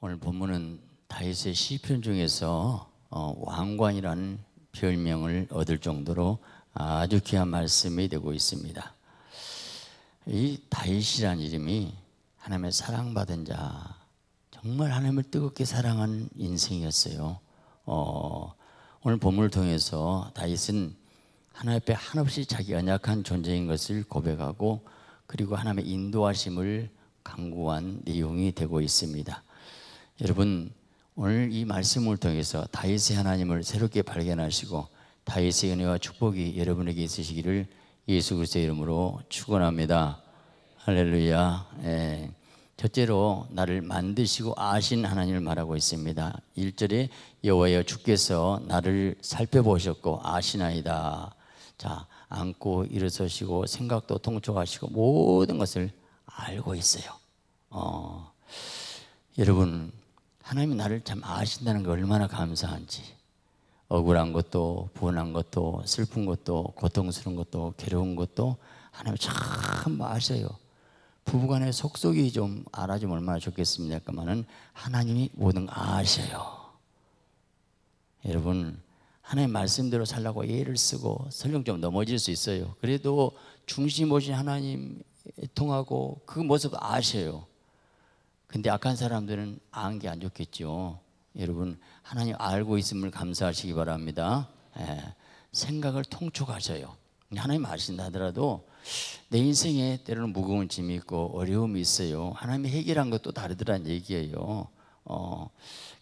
오늘 본문은 다윗의 시편 중에서 어, 왕관이라는 별명을 얻을 정도로 아주 귀한 말씀이 되고 있습니다. 이 다윗이란 이름이 하나님의 사랑받은 자, 정말 하나님을 뜨겁게 사랑한 인생이었어요. 어, 오늘 본문을 통해서 다윗은 하나님 앞에 한없이 자기 연약한 존재인 것을 고백하고 그리고 하나님의 인도하심을 강구한 내용이 되고 있습니다. 여러분 오늘 이 말씀을 통해서 다윗의 하나님을 새롭게 발견하시고 다윗의 은혜와 축복이 여러분에게 있으시기를 예수 그리스도의 이름으로 축원합니다. 할렐루야. 예. 첫째로 나를 만드시고 아신 하나님을 말하고 있습니다. 1절에 여호와여 주께서 나를 살펴보셨고 아시나이다. 자, 안고 일어서시고 생각도 통촉하시고 모든 것을 알고 있어요. 어. 여러분 하나님이 나를 참 아신다는 게 얼마나 감사한지 억울한 것도 분한 것도 슬픈 것도 고통스러운 것도 괴로운 것도 하나님이 참 아셔요. 부부간의 속속이 좀 알아주면 얼마나 좋겠습니까만은 하나님이 모든 아셔요. 여러분 하나님 말씀대로 살라고 예를 쓰고 설령 좀 넘어질 수 있어요. 그래도 중심 오신 하나님 통하고 그 모습 아셔요. 근데 악한 사람들은 아는 게 안 좋겠죠. 여러분 하나님 알고 있음을 감사하시기 바랍니다. 예, 생각을 통촉하셔요. 하나님 아신다 하더라도 내 인생에 때로는 무거운 짐이 있고 어려움이 있어요. 하나님이 해결한 것도 다르더란 얘기예요. 어,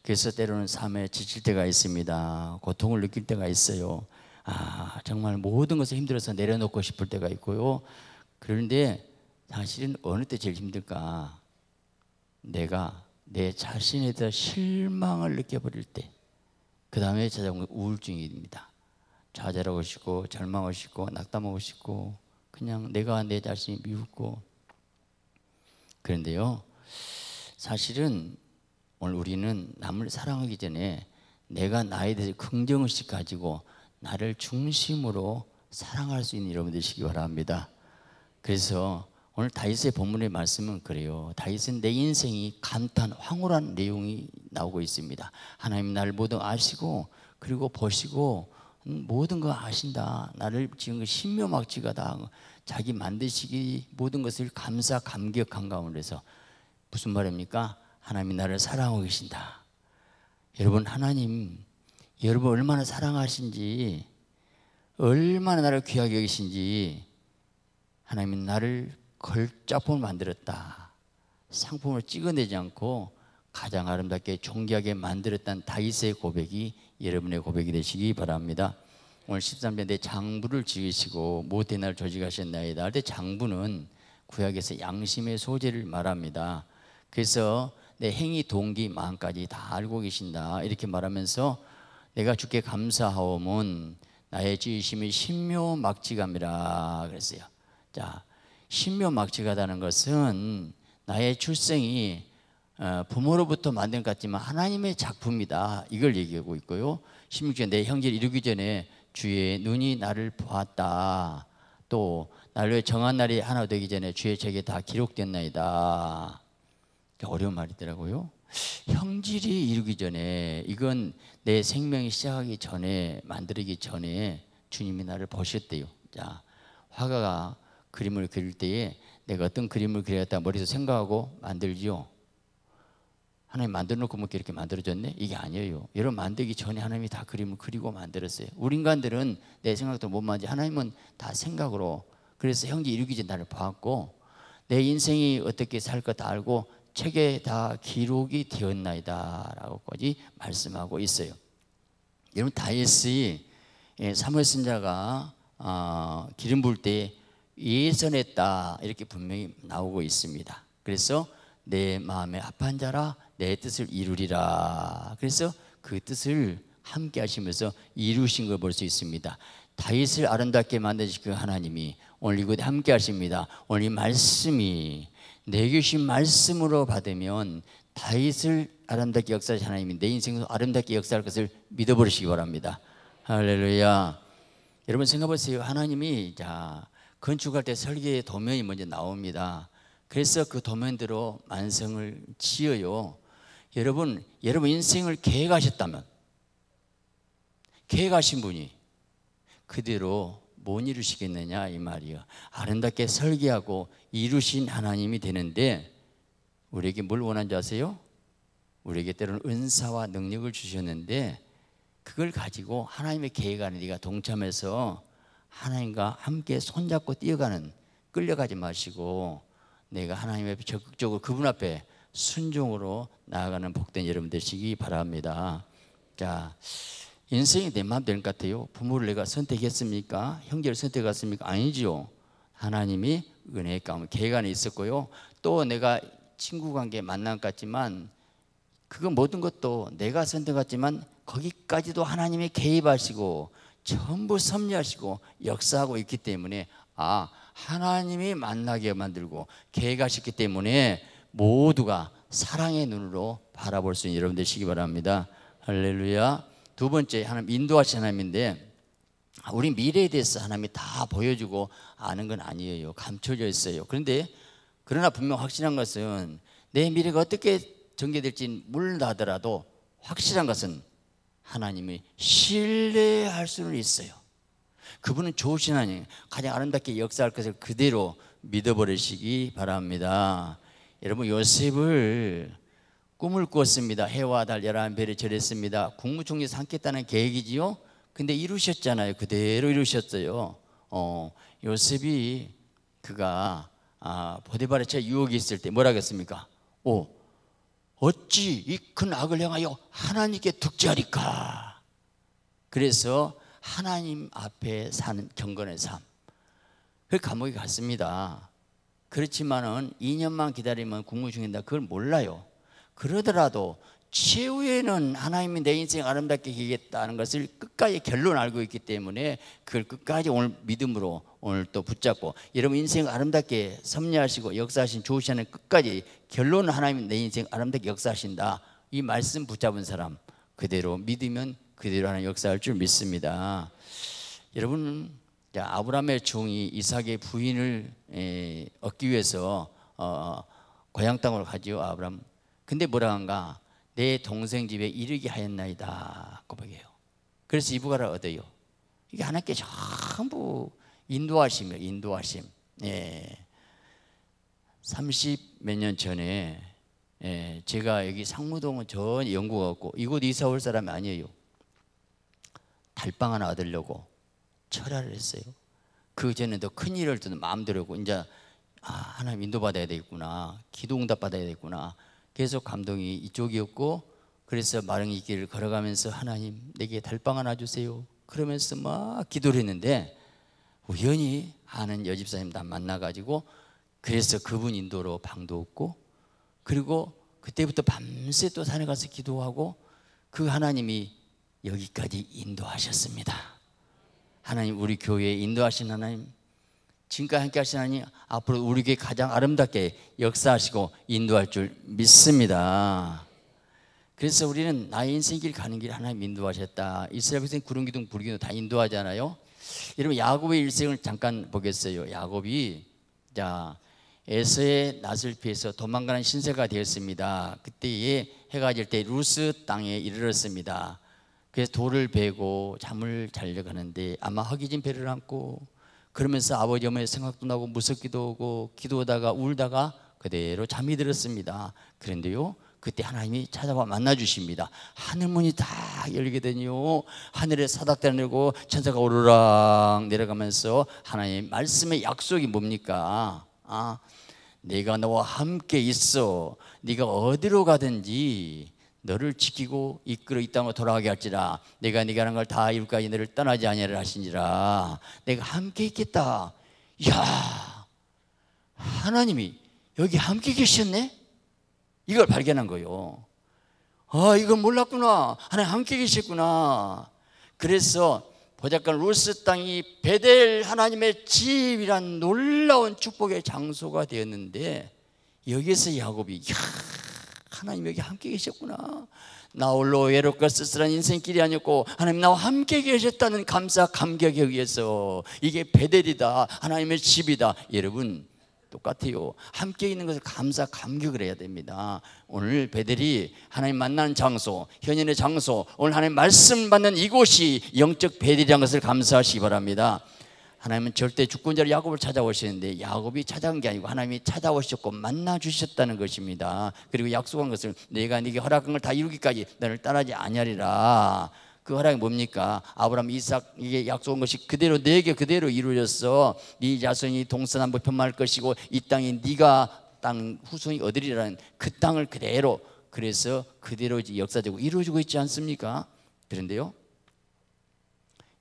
그래서 때로는 삶에 지칠 때가 있습니다. 고통을 느낄 때가 있어요. 아, 정말 모든 것을 힘들어서 내려놓고 싶을 때가 있고요. 그런데 사실은 어느 때 제일 힘들까? 내가 내 자신에 대한 실망을 느껴버릴 때, 그 다음에 찾아온 우울증이 니다 좌절하고 싶고, 절망하고 싶고, 낙담하고 싶고, 그냥 내가 내 자신이 미웠고. 그런데요, 사실은 오늘 우리는 남을 사랑하기 전에 내가 나에 대해서 긍정의식 가지고 나를 중심으로 사랑할 수 있는 여러분 되시기 바랍니다. 그래서 오늘 다윗의 본문의 말씀은 그래요. 다윗은 내 인생이 감탄, 황홀한 내용이 나오고 있습니다. 하나님 날 모두 아시고 그리고 보시고 음, 모든 거 아신다. 나를 지금 신묘막지가다. 자기 만드시기 모든 것을 감사 감격한 가운데서 무슨 말입니까? 하나님이 나를 사랑하고 계신다. 여러분 하나님 여러분 얼마나 사랑하신지 얼마나 나를 귀하게 계신지 하나님이 나를 걸작품을 만들었다. 상품을 찍어내지 않고 가장 아름답게 존귀하게 만들었다는 다윗의 고백이 여러분의 고백이 되시기 바랍니다. 오늘 13편 내 장부를 지으시고 못된 날 조직하셨나이다 할때 장부는 구약에서 양심의 소재를 말합니다. 그래서 내 행위 동기 마음까지 다 알고 계신다 이렇게 말하면서 내가 주께 감사하오은 나의 지으심이 신묘 막지감이라 그랬어요. 자 신묘막지가다는 것은 나의 출생이 어, 부모로부터 만든 것 같지만 하나님의 작품이다 이걸 얘기하고 있고요 16절 내 형제를 이루기 전에 주의 눈이 나를 보았다 또 날로의 정한 날이 하나 되기 전에 주의 책에 다 기록됐나이다 어려운 말이더라고요 형질이 이루기 전에 이건 내 생명이 시작하기 전에 만들기 전에 주님이 나를 보셨대요 자 화가가 그림을 그릴 때에 내가 어떤 그림을 그렸다 머리에서 생각하고 만들지요. 하나님 만들어 놓고 뭐 이렇게 만들어졌네? 이게 아니에요. 여러분 만들기 전에 하나님이 다 그림을 그리고 만들었어요. 우리 인간들은 내 생각도 못 만지 하나님은 다 생각으로 그래서 형제 이루기 전에 나를 봤고 내 인생이 어떻게 살 것 다 알고 책에 다 기록이 되었나이다 라고까지 말씀하고 있어요. 여러분 다이에스 예, 사무엘 선자가 어, 기름 부을 때 예선했다 이렇게 분명히 나오고 있습니다. 그래서 내 마음에 합한 자라 내 뜻을 이루리라. 그래서 그 뜻을 함께 하시면서 이루신 걸 볼 수 있습니다. 다윗을 아름답게 만드신 그 하나님이 오늘 이곳에 함께 하십니다. 오늘 이 말씀이 내 주신 말씀으로 받으면 다윗을 아름답게 역사하신 하나님이 내 인생에서 아름답게 역사할 것을 믿어버리시기 바랍니다. 할렐루야. 여러분 생각해보세요. 하나님이 자 건축할 때 설계의 도면이 먼저 나옵니다. 그래서 그 도면대로 만성을 지어요. 여러분, 여러분 인생을 계획하셨다면, 계획하신 분이 그대로 못 이루시겠느냐, 이 말이요. 아름답게 설계하고 이루신 하나님이 되는데, 우리에게 뭘 원한지 아세요? 우리에게 때로는 은사와 능력을 주셨는데, 그걸 가지고 하나님의 계획안에 네가 동참해서 하나님과 함께 손잡고 뛰어가는 끌려가지 마시고 내가 하나님 앞에 적극적으로 그분 앞에 순종으로 나아가는 복된 여러분 되시기 바랍니다. 자, 인생이 내 마음 되는 것 같아요. 부모를 내가 선택했습니까? 형제를 선택했습니까? 아니지요. 하나님이 은혜 가운 계획안에 있었고요. 또 내가 친구 관계 만난 것 같지만 그건 모든 것도 내가 선택했지만 거기까지도 하나님이 개입하시고 전부 섭리하시고 역사하고 있기 때문에 아 하나님이 만나게 만들고 계획하셨기 때문에 모두가 사랑의 눈으로 바라볼 수 있는 여러분 되시기 바랍니다 할렐루야 두 번째 하나님 인도하신 하나님인데 우리 미래에 대해서 하나님이 다 보여주고 아는 건 아니에요 감춰져 있어요 그런데 그러나 분명 확실한 것은 내 미래가 어떻게 전개될지 몰라더라도 확실한 것은 하나님이 신뢰할 수는 있어요. 그분은 좋으신 하나님, 가장 아름답게 역사할 것을 그대로 믿어버리시기 바랍니다. 여러분 요셉을 꿈을 꿨습니다. 해와 달 열한 별에 절했습니다. 국무총리 삼겠다는 계획이지요. 근데 이루셨잖아요. 그대로 이루셨어요. 어, 요셉이 그가 아, 보디바르체 유혹이 있을 때 뭐라 했습니까? 오, 어찌 이 큰 악을 향하여 하나님께 득지하리까 그래서 하나님 앞에 사는 경건의 삶. 그 감옥에 갔습니다. 그렇지만은 2년만 기다리면 국무 중인다. 그걸 몰라요. 그러더라도 최후에는 하나님이 내 인생 아름답게 기겠다는 것을 끝까지 결론 알고 있기 때문에 그걸 끝까지 오늘 믿음으로 오늘 또 붙잡고 여러분 인생 아름답게 섭리하시고 역사하신 좋으시는 끝까지 결론은 하나님이 내 인생 아름답게 역사하신다 이 말씀 붙잡은 사람 그대로 믿으면 그대로 하는 역사할 줄 믿습니다 여러분 아브라함의 종이 이삭의 부인을 얻기 위해서 어, 고향 땅으로 가지요 아브라함 근데 뭐라 한가 내 동생 집에 이르게 하였나이다. 고백해요. 그래서 이부가라 얻어요. 이게 하나님께 전부 인도하심이에요. 인도하심. 예. 30몇년 전에 예, 제가 여기 상무동은 전혀 영국 없고 이곳 이사 올 사람이 아니에요. 달방 하나 얻으려고 철야를 했어요. 그 전에 더 큰 일을 또 마음대로고 이제 아, 하나님 인도받아야 되겠구나. 기도 응답 받아야 되겠구나. 계속 감동이 이쪽이었고 그래서 마른이 길을 걸어가면서 하나님 내게 달빵 하나 주세요. 그러면서 막 기도를 했는데 우연히 아는 여집사님 난 만나가지고 그래서 그분 인도로 방도 없고 그리고 그때부터 밤새 또 산에 가서 기도하고 그 하나님이 여기까지 인도하셨습니다. 하나님 우리 교회에 인도하신 하나님 지금까지 함께 하신 하나님 앞으로 우리에게 가장 아름답게 역사하시고 인도할 줄 믿습니다. 그래서 우리는 나의 인생길 가는 길 하나님 인도하셨다. 이스라엘 백성 구름 기둥 불기둥 다 인도하잖아요. 여러분 야곱의 일생을 잠깐 보겠어요. 야곱이 자 에서의 낯을 피해서 도망가는 신세가 되었습니다. 그때에 해가 질 때 루스 땅에 이르렀습니다. 그래서 돌을 베고 잠을 자려고 하는데 아마 허기진 배를 안고 그러면서 아버지 어머니 생각도 나고 무섭기도 하고 기도하다가 울다가 그대로 잠이 들었습니다. 그런데요. 그때 하나님이 찾아와 만나 주십니다. 하늘문이 다 열리게 되니요. 하늘에 사닥대 내고 천사가 오르락 내려가면서 하나님 말씀의 약속이 뭡니까? 아, 내가 너와 함께 있어. 네가 어디로 가든지 너를 지키고 이끌어 이 땅으로 돌아가게 할지라 내가 네가 하는 걸 다 이룰까지 너를 떠나지 아니하리라 하신지라 내가 함께 있겠다 야 하나님이 여기 함께 계셨네 이걸 발견한 거요 아 이걸 몰랐구나 하나님 함께 계셨구나 그래서 보자간 루스 땅이 베델 하나님의 집이란 놀라운 축복의 장소가 되었는데 여기서 에 야곱이 야 하나님 여기 함께 계셨구나. 나 홀로 외롭고 쓸쓸한 인생길이 아니었고 하나님 나와 함께 계셨다는 감사 감격에 의해서 이게 베델이다. 하나님의 집이다. 여러분 똑같아요. 함께 있는 것을 감사 감격을 해야 됩니다. 오늘 베델이 하나님 만나는 장소, 현인의 장소, 오늘 하나님 말씀 받는 이곳이 영적 베델이라는 것을 감사하시기 바랍니다. 하나님은 절대 주권자로 야곱을 찾아오시는데 야곱이 찾아온 게 아니고 하나님이 찾아오셨고 만나 주셨다는 것입니다. 그리고 약속한 것을 내가 네게 허락한 걸 다 이루기까지 너를 따라지 아니하리라. 그 허락이 뭡니까? 아브라함, 이삭 이게 약속한 것이 그대로 내게 그대로 이루어졌어. 네 자손이 동서 남북 편말 것이고 이 땅에 네가 땅 후손이 얻으리라는 그 땅을 그대로 그래서 그대로 역사적으로 이루어지고 있지 않습니까? 그런데요.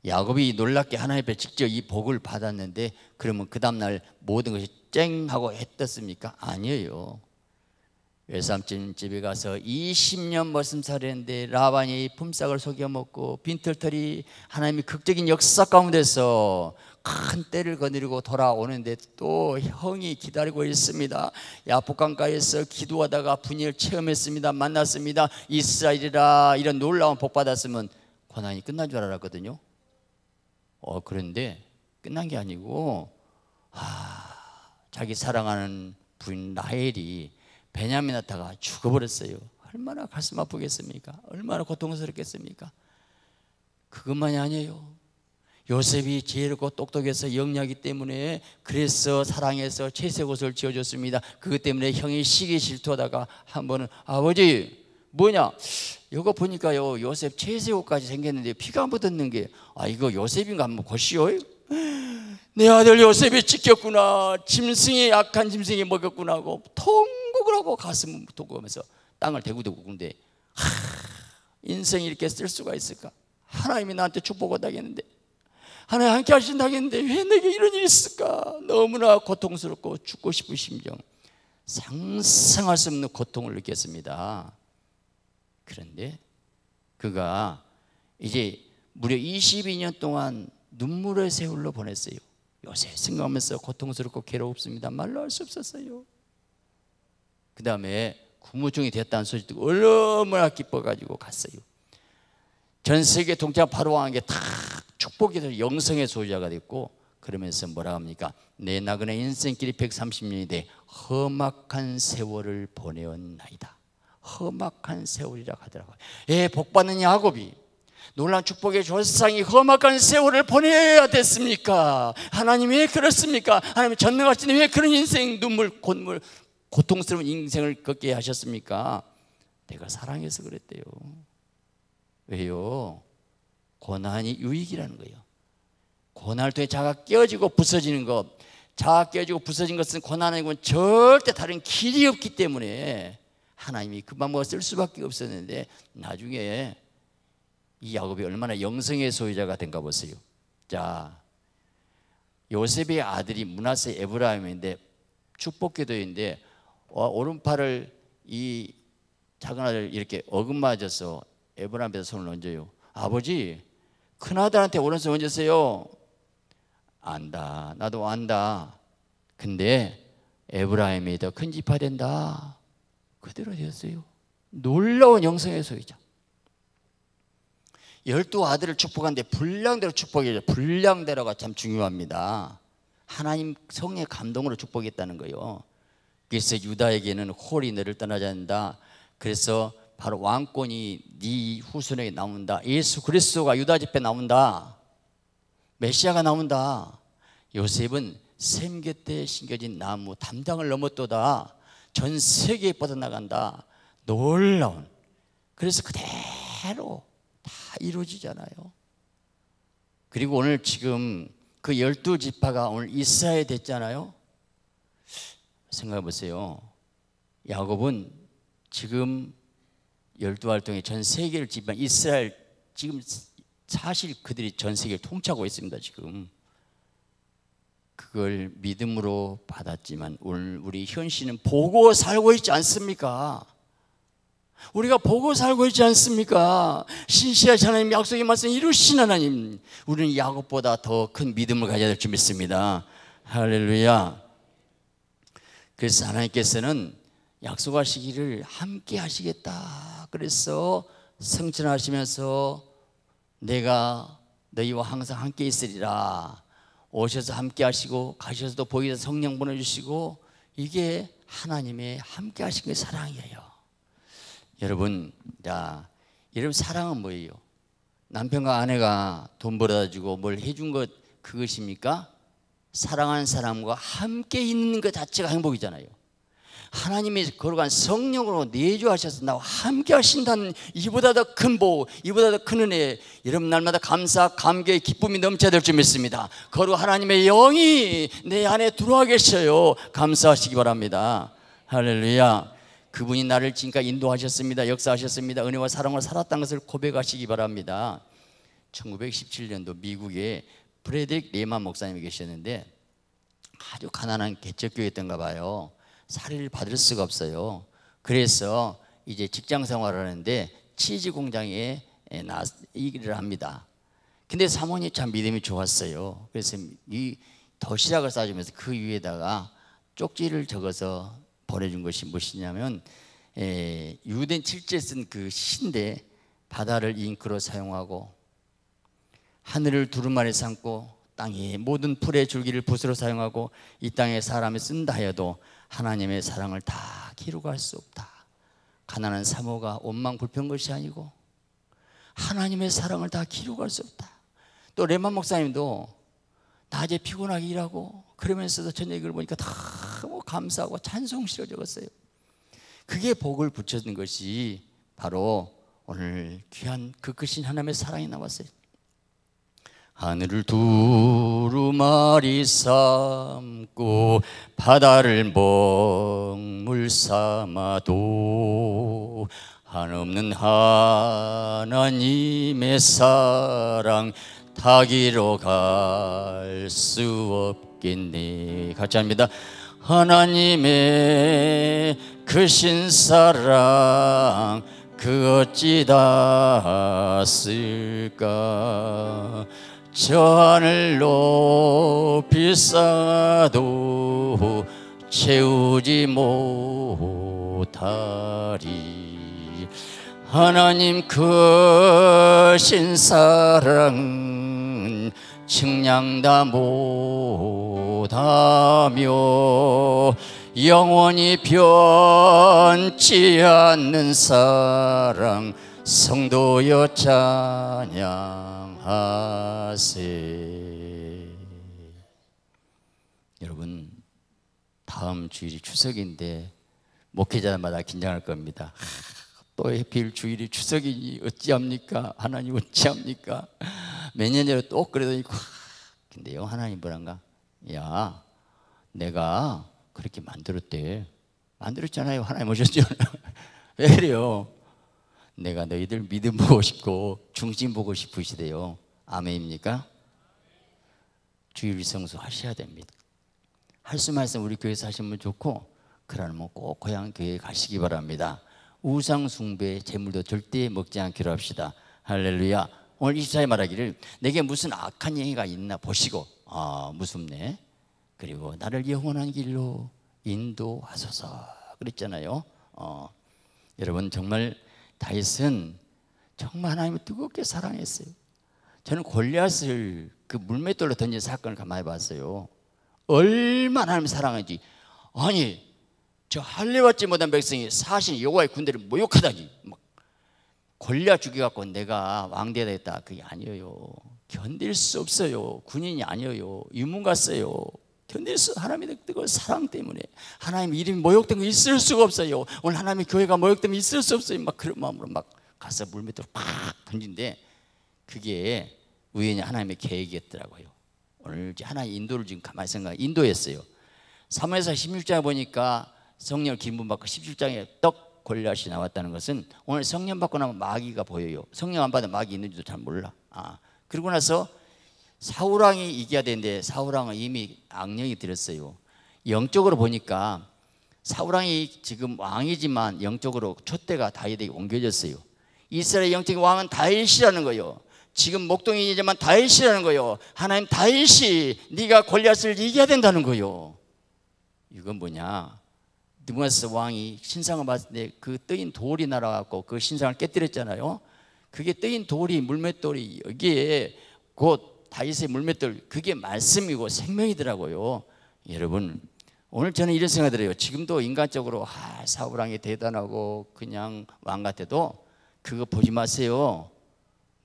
야곱이 놀랍게 하나님 앞에 직접 이 복을 받았는데 그러면 그 다음날 모든 것이 쨍 하고 했었습니까 아니에요 외삼촌 집에 가서 20년 머슴살이는데 라반이 품삯을 속여 먹고 빈털털이 하나님이 극적인 역사 가운데서 큰 때를 거느리고 돌아오는데 또 형이 기다리고 있습니다. 야복강가에서 기도하다가 분열 체험했습니다. 만났습니다. 이스라엘이라 이런 놀라운 복 받았으면 고난이 끝난 줄 알았거든요. 어, 그런데 끝난 게 아니고, 아, 자기 사랑하는 부인 라헬이 베냐민 하타가 죽어버렸어요. 얼마나 가슴 아프겠습니까? 얼마나 고통스럽겠습니까? 그것만이 아니에요. 요셉이 지혜롭고 똑똑해서 영리하기 때문에 그래서 사랑해서 채색 옷을 지어줬습니다. 그것 때문에 형이 시기 질투하다가 한 번은 아버지 뭐냐? 이거 보니까요 요셉 최세호까지 생겼는데 피가 묻었는 게 아 이거 요셉인가 한번 보시오. 내 아들 요셉이 찢겼구나. 짐승이 약한 짐승이 먹였구나 하고 통곡을 하고 가슴을 통곡하면서 땅을 대구대구 군데 하, 인생이 이렇게 쓸 수가 있을까? 하나님이 나한테 축복하다겠는데 하나님 함께 하신다겠는데 왜 내게 이런 일이 있을까? 너무나 고통스럽고 죽고 싶은 심정 상상할 수 없는 고통을 느꼈습니다 그런데 그가 이제 무려 22년 동안 눈물의 세월로 보냈어요. 요새 생각하면서 고통스럽고 괴롭습니다. 말로 할 수 없었어요. 그 다음에 국무총이 됐다는 소식 듣고 얼마나 기뻐가지고 갔어요. 전 세계 동자 바로왕에게 다 축복이 돼서 영성의 소유자가 됐고 그러면서 뭐라 합니까? 내 나그네 인생길이 130년이 돼 험악한 세월을 보내온 나이다. 험악한 세월이라 하더라고요. 예, 복 받는 야곱이 놀란 축복의 조상이 험악한 세월을 보내야 됐습니까? 하나님왜 그렇습니까? 하나님 전능하시왜 그런 인생 눈물 콧물 고통스러운 인생을 걷게 하셨습니까? 내가 사랑해서 그랬대요. 왜요? 고난이 유익이라는 거예요. 고난을 통해 자가 깨어지고 부서지는 것, 자가 깨어지고 부서진 것은 고난이고 절대 다른 길이 없기 때문에 하나님이 그 방법을 쓸 수밖에 없었는데 나중에 이 야곱이 얼마나 영성의 소유자가 된가 보세요. 자, 요셉의 아들이 문하세 에브라임인데 축복기도인데 어, 오른팔을 이 작은 아들 이렇게 어긋맞아서 에브라임에서 손을 얹어요. 아버지, 큰 아들한테 오른손 얹으세요. 안다. 나도 안다. 근데 에브라임이 더큰 지파 된다. 그대로 되었어요. 놀라운 영성의 소유자. 열두 아들을 축복하는데 불량대로 축복해요. 불량대로가참 중요합니다. 하나님 성의 감동으로 축복했다는 거예요. 그래서 유다에게는 홀이 너를 떠나지 않는다. 그래서 바로 왕권이 네 후손에게 나온다. 예수 그리스도가 유다 집에 나온다. 메시아가 나온다. 요셉은 샘 곁에 심겨진 나무 담장을 넘었도다. 전 세계에 뻗어나간다. 놀라운. 그래서 그대로 다 이루어지잖아요. 그리고 오늘 지금 그 열두 지파가 오늘 이스라엘 됐잖아요. 생각해 보세요. 야곱은 지금 열두 활동에 전 세계를 지만한 이스라엘 지금 사실 그들이 전 세계를 통치하고 있습니다. 지금 그걸 믿음으로 받았지만 우리 현씨은 보고 살고 있지 않습니까? 우리가 보고 살고 있지 않습니까? 신실하신 하나님 약속의 말씀 이루신 하나님 우리는 야곱보다 더 큰 믿음을 가져야 될 줄 믿습니다 할렐루야 그래서 하나님께서는 약속하시기를 함께 하시겠다 그래서 성천하시면서 내가 너희와 항상 함께 있으리라 오셔서 함께 하시고 가셔서도 보이는 성령 보내주시고 이게 하나님의 함께 하신 게 사랑이에요. 여러분, 자, 여러분 사랑은 뭐예요? 남편과 아내가 돈 벌어주고 뭘 해준 것 그것입니까? 사랑하는 사람과 함께 있는 것 자체가 행복이잖아요. 하나님이 걸어간 성령으로 내주하셔서 나와 함께 하신다는 이보다 더 큰 보호, 이보다 더 큰 은혜 여러분 날마다 감사, 감격의 기쁨이 넘쳐야 될 줄 믿습니다 거룩 하나님의 영이 내 안에 들어와 계셔요 감사하시기 바랍니다 할렐루야 그분이 나를 지금까지 인도하셨습니다 역사하셨습니다 은혜와 사랑으로 살았다는 것을 고백하시기 바랍니다 1917년도 미국에 프레딕 레만 목사님이 계셨는데 아주 가난한 개척교회였던가 봐요 살를 받을 수가 없어요. 그래서 이제 직장 생활을 하는데 치즈 공장에 나 일을 합니다. 근데 사모님 참 믿음이 좋았어요. 그래서 이 도시락을 싸주면서 그 위에다가 쪽지를 적어서 보내준 것이 무엇이냐면 에, 유인 칠제 쓴그 신데 바다를 잉크로 사용하고 하늘을 두루마리 삼고 땅이 모든 풀의 줄기를 붓으로 사용하고 이 땅에 사람이 쓴다 해도 하나님의 사랑을 다기록할수 없다. 가난한 사모가 원망 불평 것이 아니고 하나님의 사랑을 다기록할수 없다. 또 레만 목사님도 낮에 피곤하게 일하고 그러면서도 저녁 읽을 보니까 다뭐 감사하고 찬송시로 적었어요. 그게 복을 붙여준 것이 바로 오늘 귀한 그 크신 하나님의 사랑이 나왔어요. 하늘을 두루마리 삼고 바다를 먹물 삼아도 한없는 하나님의 사랑 타기로 갈 수 없겠네 같이 합니다 하나님의 크신 사랑 그 어찌 다 쓸까 전을 높이 쌓아도 채우지 못하리 하나님 크신 사랑 측량다 못하며 영원히 변치 않는 사랑 성도여 찬양 하세. 여러분 다음 주일이 추석인데 목회자마다 긴장할 겁니다. 또 해필 주일이 추석이니 어찌합니까? 하나님 어찌합니까? 매년이라 또 그러더니 근데요 하나님 뭐란가? 야 내가 그렇게 만들었대. 만들었잖아요. 하나님 오셨잖왜 그래요? 내가 너희들 믿음 보고 싶고 중심 보고 싶으시대요. 아멘입니까? 주일 성수 하셔야 됩니다. 할 수만 있 우리 교회에서 하시면 좋고 그러면 꼭 고향 교회에 가시기 바랍니다. 우상 숭배 재물도 절대 먹지 않기로 합시다. 할렐루야. 오늘 24에 말하기를 내게 무슨 악한 행위가 있나 보시고 아 무섭네. 그리고 나를 영원한 길로 인도하소서 그랬잖아요. 어, 여러분 정말 다윗은 정말 하나님을 뜨겁게 사랑했어요. 저는 골리앗을 그 물맷돌로 던진 사건을 가만히 봤어요. 얼마나 하나님 사랑하지. 아니 저 할례받지 못한 백성이 사실 여호와의 군대를 모욕하다니 막 골리앗 죽여갖고 내가 왕대다 했다 그게 아니에요. 견딜 수 없어요. 군인이 아니에요. 유문 갔어요. 견딜 하나님의 그 사랑 때문에 하나님 이름이 모욕된 거 있을 수가 없어요. 오늘 하나님의 교회가 모욕되면 있을 수 없어요. 막 그런 마음으로 막 가서 물 밑으로 팍 던진데 그게 우연히 하나님의 계획이었더라고요. 오늘 하나님 인도를 지금 가만히 생각해 인도였어요. 3회엘서 16장에 보니까 성령 기분 받고 17장에 떡 골리앗이 나왔다는 것은 오늘 성령 받고 나면 마귀가 보여요. 성령 안받으면 마귀 있는지도 잘 몰라. 아 그리고 나서 사우랑이 이겨야 되는데 사우랑은 이미 악령이 들었어요. 영적으로 보니까 사우랑이 지금 왕이지만 영적으로 촛대가 다윗에게 옮겨졌어요. 이스라엘 영적인 왕은 다윗이라는 거요. 예 지금 목동이지만 다윗이라는 거요. 예 하나님 다윗이 네가 골리앗을 이겨야 된다는 거요. 예 이건 뭐냐? 느부갓네 왕이 신상을 봤는데그 뜨인 돌이 날아갔고 그 신상을 깨뜨렸잖아요. 그게 뜨인 돌이 물맷돌이 여기에 곧 다윗의 물맷돌 그게 말씀이고 생명이더라고요. 여러분 오늘 저는 이런 생각 들어요. 지금도 인간적으로 아, 사울왕이 대단하고 그냥 왕 같아도 그거 보지 마세요.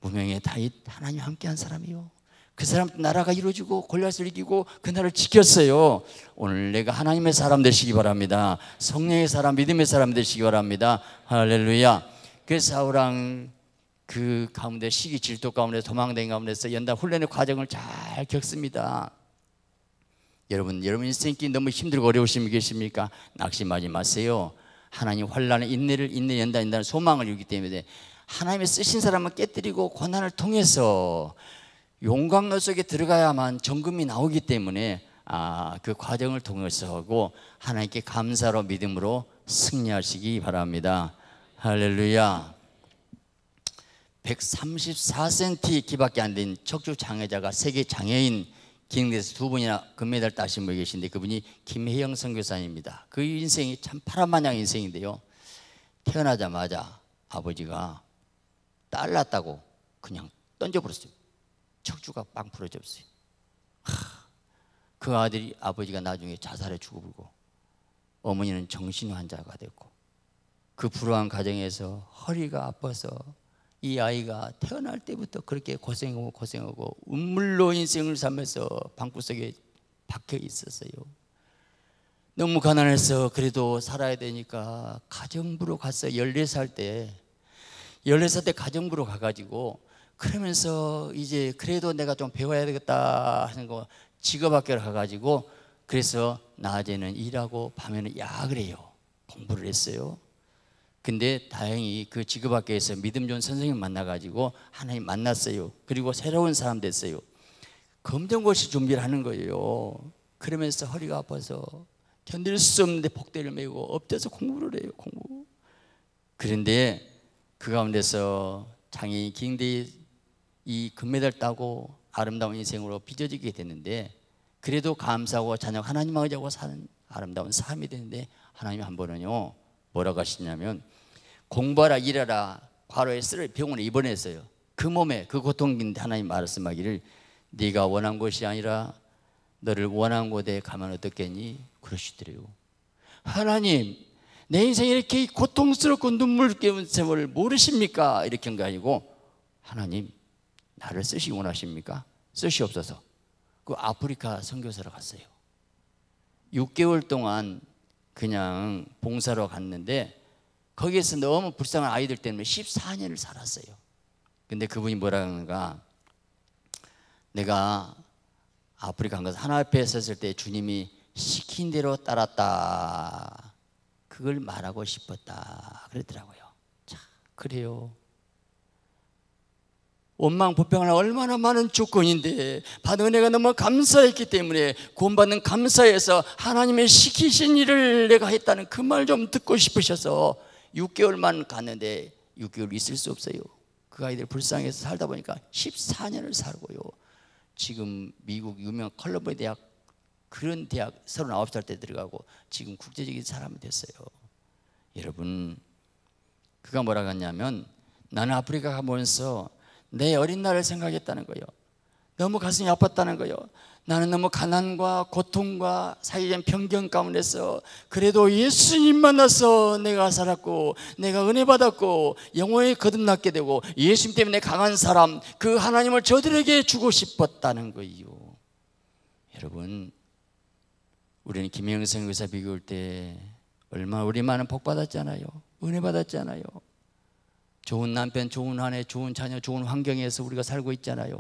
무명의 다윗 하나님 함께한 사람이요. 그 사람 나라가 이루어지고 골리앗을 이기고 그 나라를 지켰어요. 오늘 내가 하나님의 사람 되시기 바랍니다. 성령의 사람, 믿음의 사람 되시기 바랍니다. 할렐루야. 그 사울왕 그 가운데 시기 질투 가운데 도망된 가운데서 연단 훈련의 과정을 잘 겪습니다. 여러분, 여러분 인생길 너무 힘들고 어려우신 분 계십니까? 낙심하지 마세요. 하나님 환란의 인내를 인내 연단 연단 소망을 주기 때문에 하나님의 쓰신 사람은 깨뜨리고 고난을 통해서 용광로 속에 들어가야만 정금이 나오기 때문에 아, 그 과정을 통해서 하고 하나님께 감사로 믿음으로 승리하시기 바랍니다. 할렐루야. 134cm 키밖에 안 된 척추 장애자가 세계 장애인 기능대에서 두 분이나 금메달 따신 분이 계신데 그분이 김혜영 선교사입니다. 그 인생이 참 파란만장 인생인데요. 태어나자마자 아버지가 딸 낳았다고 그냥 던져버렸어요. 척추가 빵 부러졌어요. 그 아들이 아버지가 나중에 자살해 죽어버리고 어머니는 정신 환자가 됐고 그 불우한 가정에서 허리가 아파서 이 아이가 태어날 때부터 그렇게 고생하고 고생하고 운물로 인생을 삼면서 방구석에 박혀 있었어요. 너무 가난해서 그래도 살아야 되니까 가정부로 갔어 14살 때. 14살 때 가정부로 가가지고 그러면서 이제 그래도 내가 좀 배워야 되겠다 하는 거 직업학교를 가가지고 그래서 낮에는 일하고 밤에는 야그래요 공부를 했어요. 근데 다행히 그 직업 학교에서 믿음 좋은 선생님 만나가지고 하나님 만났어요. 그리고 새로운 사람 됐어요. 검정고시 준비를 하는 거예요. 그러면서 허리가 아파서 견딜 수 없는데 복대를 메고 엎드려서 공부를 해요. 공부. 그런데 그 가운데서 장애인 기행대회 이 금메달 따고 아름다운 인생으로 빚어지게 됐는데 그래도 감사하고 자녀 하나님하고 사는 아름다운 삶이 되는데 하나님 한 번은요 뭐라고 하시냐면 공부하라 일하라 과로에 쓰러 병원에 입원했어요. 그 몸에 그 고통인데 하나님 말씀하기를 네가 원한 것이 아니라 너를 원한 곳에 가면 어떻겠니? 그러시더래요. 하나님 내 인생이 이렇게 고통스럽고 눈물 깨운 세월을 모르십니까? 이렇게 한 게 아니고 하나님 나를 쓰시 기 원하십니까? 쓰시옵소서. 그 아프리카 선교사로 갔어요. 6개월 동안 그냥 봉사로 갔는데 거기에서 너무 불쌍한 아이들 때문에 14년을 살았어요. 근데 그분이 뭐라 그러는가? 내가 아프리카 간 것은 하나님 앞에 섰을 때 주님이 시킨 대로 따랐다. 그걸 말하고 싶었다. 그랬더라고요. 자, 그래요. 원망 불평하는 얼마나 많은 조건인데 받은 은혜가 너무 감사했기 때문에 구원받는 감사에서 하나님의 시키신 일을 내가 했다는 그 말 좀 듣고 싶으셔서 6개월만 갔는데 6개월 있을 수 없어요 그 아이들 불쌍해서 살다 보니까 14년을 살고요 지금 미국 유명 컬럼비 대학 그런 대학 39살 때 들어가고 지금 국제적인 사람이 됐어요 여러분 그가 뭐라고 했냐면 나는 아프리카 가면서 내 어린 날을 생각했다는 거예요. 너무 가슴이 아팠다는 거예요. 나는 너무 가난과 고통과 사회적 변경 가운데서 그래도 예수님 만나서 내가 살았고 내가 은혜 받았고 영혼이 거듭났게 되고 예수님 때문에 강한 사람 그 하나님을 저들에게 주고 싶었다는 거예요. 여러분 우리는 김영생 의사 비교할 때얼마 우리 많은 복 받았잖아요. 은혜 받았잖아요. 좋은 남편, 좋은 아내, 좋은 자녀, 좋은 환경에서 우리가 살고 있잖아요.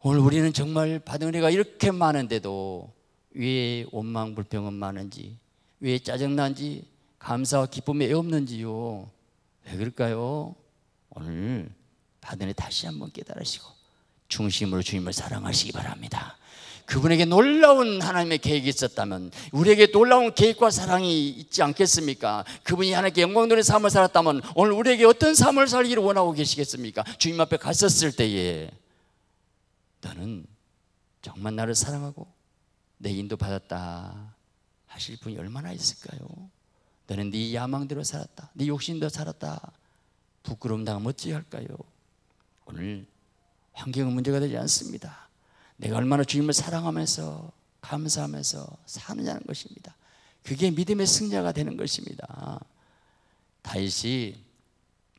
오늘 우리는 정말 받은 은혜가 이렇게 많은데도 왜 원망, 불평은 많은지, 왜 짜증난지, 감사와 기쁨이 없는지요. 왜 그럴까요? 오늘 받은 애 다시 한번 깨달으시고 중심으로 주님을 사랑하시기 바랍니다. 그분에게 놀라운 하나님의 계획이 있었다면 우리에게 놀라운 계획과 사랑이 있지 않겠습니까? 그분이 하나님께 영광 돌린 삶을 살았다면 오늘 우리에게 어떤 삶을 살기를 원하고 계시겠습니까? 주님 앞에 갔었을 때에 너는 정말 나를 사랑하고 내 인도 받았다 하실 분이 얼마나 있을까요? 너는 네 야망대로 살았다. 네욕심대 살았다. 부끄러움 당하면 어찌할까요? 오늘 환경은 문제가 되지 않습니다. 내가 얼마나 주님을 사랑하면서 감사하면서 사느냐는 것입니다. 그게 믿음의 승자가 되는 것입니다. 다윗이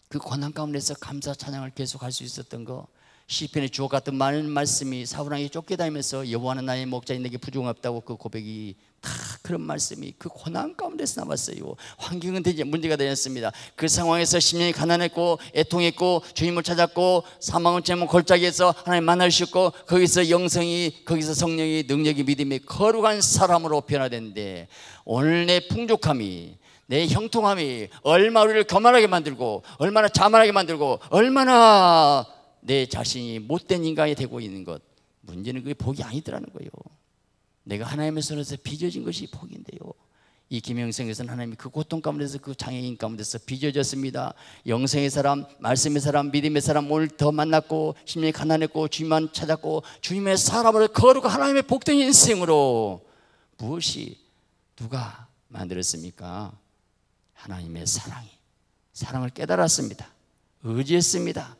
그 고난 가운데서 감사 찬양을 계속할 수 있었던 거 시편의 주옥 같은 많은 말씀이 사울왕이 쫓겨다니면서 여호와는 나의 목자인 내게 부정없다고 그 고백이 다 그런 말씀이 그 고난 가운데서 나왔어요 환경은 되지 문제가 되었습니다. 그 상황에서 심령이 가난했고 애통했고 주님을 찾았고 사망을 채면 골짜기에서 하나님 만날수있고 거기서 영성이 거기서 성령이 능력이 믿음이 거룩한 사람으로 변화된데 오늘 내 풍족함이 내 형통함이 얼마 우리를 거만하게 만들고 얼마나 자만하게 만들고 얼마나 내 자신이 못된 인간이 되고 있는 것 문제는 그게 복이 아니더라는 거예요. 내가 하나님의 손에서 빚어진 것이 복인데요. 이 김영생에서는 하나님이 그 고통 가운데서 그 장애인 가운데서 빚어졌습니다. 영생의 사람, 말씀의 사람, 믿음의 사람 오늘 더 만났고 심령이 가난했고 주님만 찾았고 주님의 사람을 거룩한 하나님의 복된 인생으로 무엇이 누가 만들었습니까? 하나님의 사랑이 사랑을 깨달았습니다. 의지했습니다.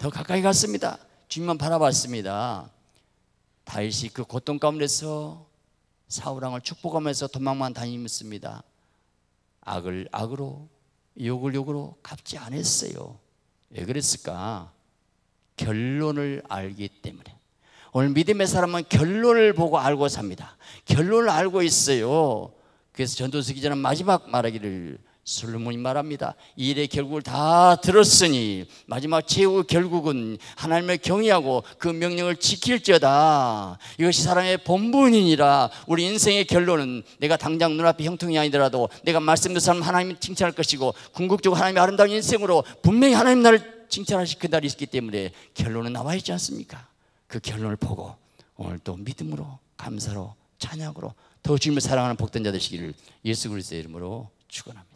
더 가까이 갔습니다. 주님만 바라봤습니다. 다윗이 그 고통 가운데서 사울왕을 축복하면서 도망만 다니습니다 악을 악으로 욕을 욕으로 갚지 않았어요. 왜 그랬을까? 결론을 알기 때문에. 오늘 믿음의 사람은 결론을 보고 알고 삽니다. 결론을 알고 있어요. 그래서 전도서 기자는 마지막 말하기를 솔로몬이 말합니다. 이 일의 결국을 다 들었으니 마지막 최후 결국은 하나님을 경외하고 그 명령을 지킬지어다. 이것이 사랑의 본분이니라. 우리 인생의 결론은 내가 당장 눈앞에 형통이 아니더라도 내가 말씀드린 사람 하나님 칭찬할 것이고 궁극적으로 하나님의 아름다운 인생으로 분명히 하나님 나를 칭찬하실 그날이 있기 때문에 결론은 나와 있지 않습니까? 그 결론을 보고 오늘 또 믿음으로 감사로 찬양으로 더 주님을 사랑하는 복된 자 되시기를 예수 그리스도의 이름으로 축원합니다.